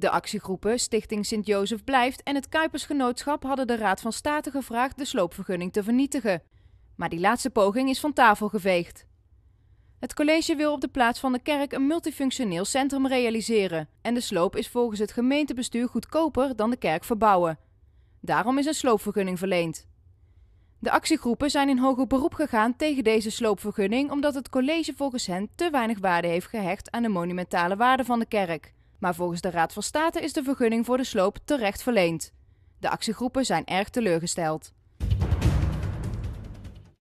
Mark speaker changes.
Speaker 1: De actiegroepen Stichting Sint-Jozef Blijft en het Kuipersgenootschap hadden de Raad van State gevraagd de sloopvergunning te vernietigen. Maar die laatste poging is van tafel geveegd. Het college wil op de plaats van de kerk een multifunctioneel centrum realiseren. En de sloop is volgens het gemeentebestuur goedkoper dan de kerk verbouwen. Daarom is een sloopvergunning verleend. De actiegroepen zijn in hoger beroep gegaan tegen deze sloopvergunning omdat het college volgens hen te weinig waarde heeft gehecht aan de monumentale waarde van de kerk. Maar volgens de Raad van State is de vergunning voor de sloop terecht verleend. De actiegroepen zijn erg teleurgesteld.